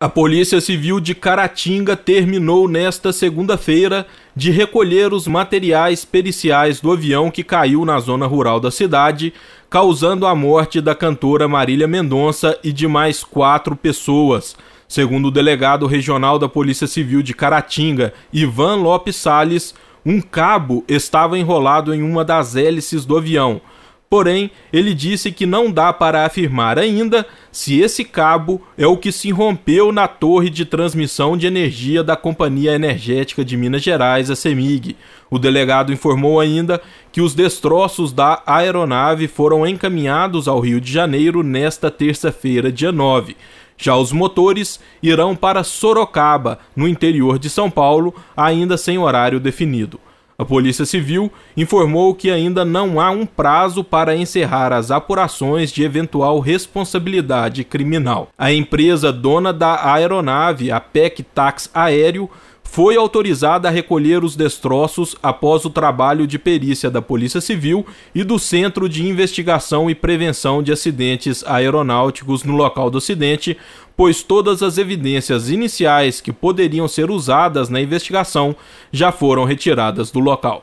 A Polícia Civil de Caratinga terminou nesta segunda-feira de recolher os materiais periciais do avião que caiu na zona rural da cidade, causando a morte da cantora Marília Mendonça e de mais quatro pessoas. Segundo o delegado regional da Polícia Civil de Caratinga, Ivan Lopes Salles, um cabo estava enrolado em uma das hélices do avião. Porém, ele disse que não dá para afirmar ainda se esse cabo é o que se rompeu na torre de transmissão de energia da Companhia Energética de Minas Gerais, a CEMIG. O delegado informou ainda que os destroços da aeronave foram encaminhados ao Rio de Janeiro nesta terça-feira, dia 9. Já os motores irão para Sorocaba, no interior de São Paulo, ainda sem horário definido. A Polícia Civil informou que ainda não há um prazo para encerrar as apurações de eventual responsabilidade criminal. A empresa dona da aeronave, a PEC Tax Aéreo, foi autorizada a recolher os destroços após o trabalho de perícia da Polícia Civil e do Centro de Investigação e Prevenção de Acidentes Aeronáuticos no local do acidente, pois todas as evidências iniciais que poderiam ser usadas na investigação já foram retiradas do local.